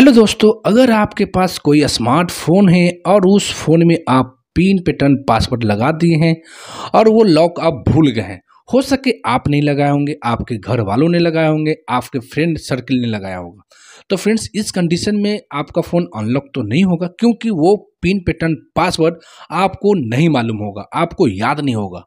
hello दोस्तों अगर आपके पास कोई स्मार्टफोन है और उस फ़ोन में आप पिन पैटर्न पासवर्ड लगा दिए हैं और वो लॉक आप भूल गए हैं हो सके आप नहीं लगाए होंगे आपके घर वालों ने लगाए होंगे आपके फ्रेंड सर्कल ने लगाया होगा तो फ्रेंड्स इस कंडीशन में आपका फ़ोन अनलॉक तो नहीं होगा क्योंकि वो पिन पैटर्न पासवर्ड आपको नहीं मालूम होगा आपको याद नहीं होगा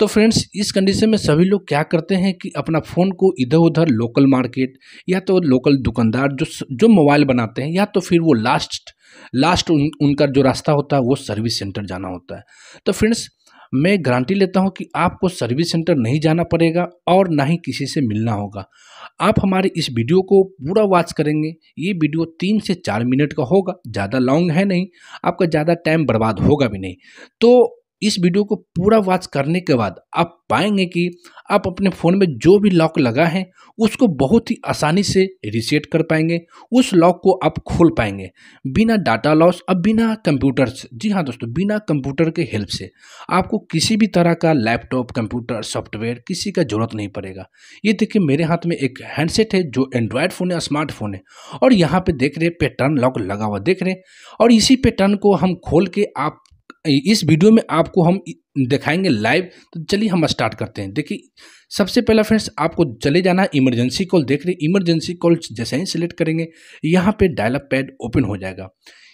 तो फ्रेंड्स इस कंडीशन में सभी लोग क्या करते हैं कि अपना फ़ोन को इधर उधर लोकल मार्केट या तो लोकल दुकानदार जो जो मोबाइल बनाते हैं या तो फिर वो लास्ट लास्ट उन, उनका जो रास्ता होता है वो सर्विस सेंटर जाना होता है तो फ्रेंड्स मैं गारंटी लेता हूं कि आपको सर्विस सेंटर नहीं जाना पड़ेगा और ना ही किसी से मिलना होगा आप हमारे इस वीडियो को पूरा वॉच करेंगे ये वीडियो तीन से चार मिनट का होगा ज़्यादा लॉन्ग है नहीं आपका ज़्यादा टाइम बर्बाद होगा भी नहीं तो इस वीडियो को पूरा वॉच करने के बाद आप पाएंगे कि आप अपने फ़ोन में जो भी लॉक लगा है उसको बहुत ही आसानी से रिसेट कर पाएंगे उस लॉक को आप खोल पाएंगे बिना डाटा लॉस और बिना कंप्यूटर से जी हाँ दोस्तों बिना कंप्यूटर के हेल्प से आपको किसी भी तरह का लैपटॉप कंप्यूटर सॉफ्टवेयर किसी का ज़रूरत नहीं पड़ेगा ये देखिए मेरे हाथ में एक हैंडसेट है जो एंड्रॉयड फ़ोन है स्मार्टफोन है और यहाँ पर देख रहे पेटर्न लॉक लगा हुआ देख रहे और इसी पेटर्न को हम खोल के आप इस वीडियो में आपको हम दिखाएंगे लाइव तो चलिए हम स्टार्ट करते हैं देखिए सबसे पहला फ्रेंड्स आपको चले जाना है इमरजेंसी कॉल देख रहे इमरजेंसी कॉल जैसे ही सिलेक्ट करेंगे यहाँ पे डायलॉग पैड ओपन हो जाएगा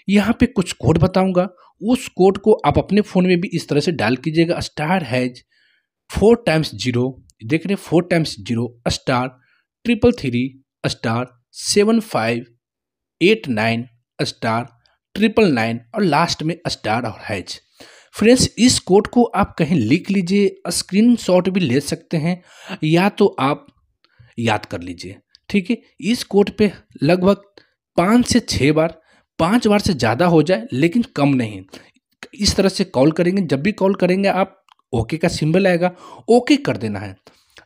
यहाँ पे कुछ कोड बताऊंगा उस कोड को आप अपने फ़ोन में भी इस तरह से डायल कीजिएगा star hash four times zero देख रहे four times zero star triple three star seven five eight nine star triple nine और लास्ट में स्टार और हैच फ्रेंड्स इस कोड को आप कहीं लिख लीजिए स्क्रीन शॉट भी ले सकते हैं या तो आप याद कर लीजिए ठीक है इस कोड पे लगभग पाँच से छः बार पाँच बार से ज़्यादा हो जाए लेकिन कम नहीं इस तरह से कॉल करेंगे जब भी कॉल करेंगे आप ओके का सिंबल आएगा ओके कर देना है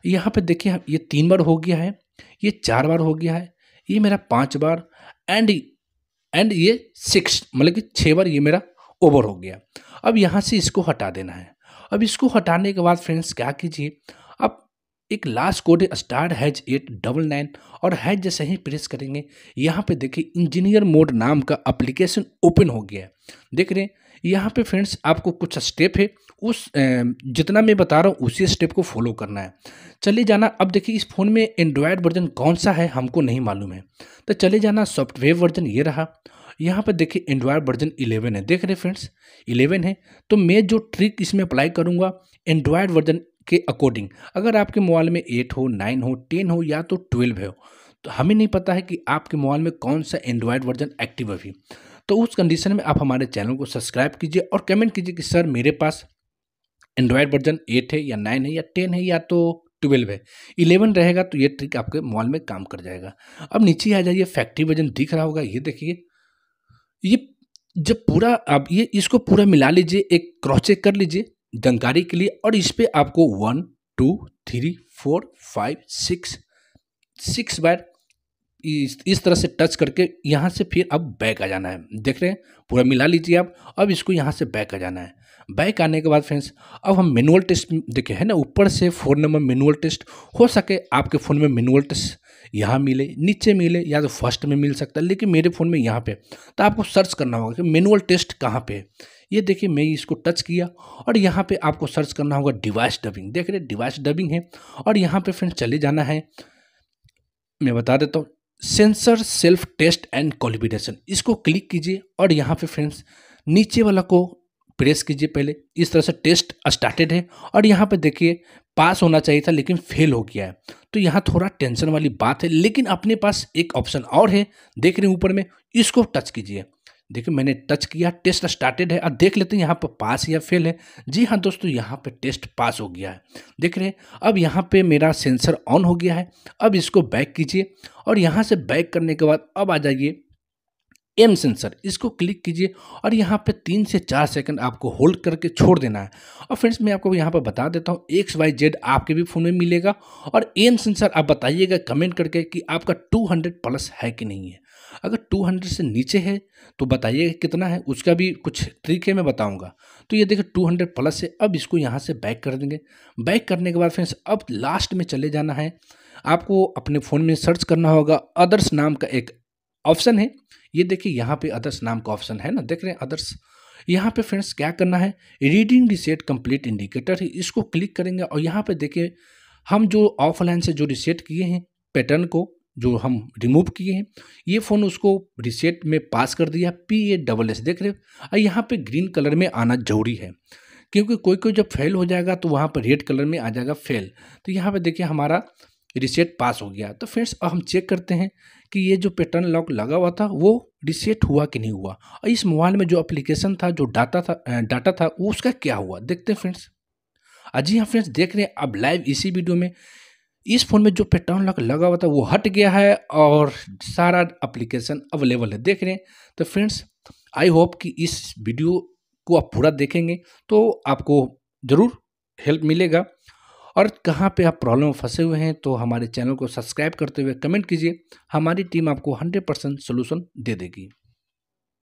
यहाँ पे देखिए ये तीन बार हो गया है ये चार बार हो गया है ये मेरा पाँच बार एंड एंड ये सिक्स मतलब कि छः बार ये मेरा ओवर हो गया अब यहाँ से इसको हटा देना है अब इसको हटाने के बाद फ्रेंड्स क्या कीजिए अब एक last code star hash eight double nine और हैज जैसे ही प्रेस करेंगे यहाँ पे देखिए इंजीनियर मोड नाम का एप्लीकेशन ओपन हो गया है देख रहे हैं यहाँ पे फ्रेंड्स आपको कुछ स्टेप है उस जितना मैं बता रहा हूँ उसी स्टेप को फॉलो करना है चले जाना अब देखिए इस फ़ोन में एंड्रॉयड वर्जन कौन सा है हमको नहीं मालूम है तो चले जाना सॉफ्टवेयर वर्जन ये रहा यहाँ पर देखिए एंड्रॉयड वर्जन 11 है देख रहे फ्रेंड्स 11 है तो मैं जो ट्रिक इसमें अप्लाई करूँगा एंड्रॉयड वर्जन के अकॉर्डिंग अगर आपके मोबाइल में एट हो नाइन हो टेन हो या तो ट्वेल्व हो तो हमें नहीं पता है कि आपके मोबाइल में कौन सा एंड्रॉयड वर्जन एक्टिव है अभी तो उस कंडीशन में आप हमारे चैनल को सब्सक्राइब कीजिए और कमेंट कीजिए कि सर मेरे पास एंड्रॉयड वर्जन एट है या नाइन है या टेन है या तो ट्वेल्व है इलेवन रहेगा तो ये ट्रिक आपके मोबाइल में काम कर जाएगा अब नीचे आ जाइए फैक्ट्री वर्जन दिख रहा होगा ये देखिए ये जब पूरा आप ये इसको पूरा मिला लीजिए एक क्रॉस चेक कर लीजिए जानकारी के लिए और इस पर आपको one two three four five six six बार इस इस तरह से टच करके यहाँ से फिर अब बैक आ जाना है देख रहे हैं पूरा मिला लीजिए आप अब इसको यहाँ से बैक आ जाना है बैक आने के बाद फ्रेंड्स अब हम मेनुअल टेस्ट देखें है ना ऊपर से फ़ोन नंबर मेनुअल टेस्ट हो सके आपके फ़ोन में मेनुअल टेस्ट यहाँ मिले नीचे मिले या तो फर्स्ट में मिल सकता है लेकिन मेरे फ़ोन में यहाँ पे तो आपको सर्च करना होगा कि मैनुअल टेस्ट कहाँ पे है ये देखिए मैं इसको टच किया और यहाँ पे आपको सर्च करना होगा डिवाइस डबिंग देख रहे डिवाइस डबिंग है और यहाँ पे फ्रेंड्स चले जाना है मैं बता देता हूँ sensor self test and qualification इसको क्लिक कीजिए और यहाँ पे फ्रेंड्स नीचे वाला को प्रेस कीजिए पहले इस तरह से टेस्ट स्टार्टेड है और यहाँ पे देखिए पास होना चाहिए था लेकिन फेल हो गया है तो यहाँ थोड़ा टेंशन वाली बात है लेकिन अपने पास एक ऑप्शन और है देख रहे हैं ऊपर में इसको टच कीजिए देखिए मैंने टच किया टेस्ट स्टार्टेड है अब देख लेते हैं यहाँ पर पास या फेल है जी हाँ दोस्तों यहाँ पर टेस्ट पास हो गया है देख रहे हैं अब यहाँ पे मेरा सेंसर ऑन हो गया है अब इसको बैक कीजिए और यहाँ से बैक करने के बाद अब आ जाइए एम सेंसर इसको क्लिक कीजिए और यहाँ पे तीन से चार सेकंड आपको होल्ड करके छोड़ देना है और फ्रेंड्स मैं आपको यहाँ पर बता देता हूँ एक्स वाई जेड आपके भी फ़ोन में मिलेगा और एम सेंसर आप बताइएगा कमेंट करके कि आपका 200 प्लस है कि नहीं है अगर 200 से नीचे है तो बताइएगा कितना है उसका भी कुछ तरीके मैं बताऊँगा तो ये देखिए 200 प्लस है अब इसको यहाँ से बैक कर देंगे बैक करने के बाद फ्रेंड्स अब लास्ट में चले जाना है आपको अपने फ़ोन में सर्च करना होगा अदर्स नाम का एक ऑप्शन है ये देखिए यहाँ पे अदर्स नाम का ऑप्शन है ना देख रहे हैं अदर्स यहाँ पे फ्रेंड्स क्या करना है रीडिंग रिसेट कंप्लीट इंडिकेटर है इसको क्लिक करेंगे और यहाँ पे देखिए हम जो ऑफलाइन से जो रिसेट किए हैं पैटर्न को जो हम रिमूव किए हैं ये फ़ोन उसको रिसेट में पास कर दिया पी ए डबल एस देख रहे हो और यहाँ पे ग्रीन कलर में आना जरूरी है क्योंकि कोई कोई जब फेल हो जाएगा तो वहाँ पर रेड कलर में आ जाएगा फेल तो यहाँ पे देखिए हमारा रिसेट पास हो गया तो फ्रेंड्स अब हम चेक करते हैं कि ये जो पैटर्न लॉक लगा हुआ था वो रिसेट हुआ कि नहीं हुआ और इस मोबाइल में जो एप्लीकेशन था जो डाटा था डाटा था उसका क्या हुआ देखते हैं फ्रेंड्स जी हाँ फ्रेंड्स देख रहे हैं अब लाइव इसी वीडियो में इस फ़ोन में जो पैटर्न लॉक लगा हुआ था वो हट गया है और सारा अप्लीकेशन अवेलेबल है देख रहे हैं तो फ्रेंड्स आई होप कि इस वीडियो को आप पूरा देखेंगे तो आपको ज़रूर हेल्प मिलेगा और कहाँ पे आप प्रॉब्लम में फंसे हुए हैं तो हमारे चैनल को सब्सक्राइब करते हुए कमेंट कीजिए हमारी टीम आपको 100 परसेंट सोल्यूशन दे देगी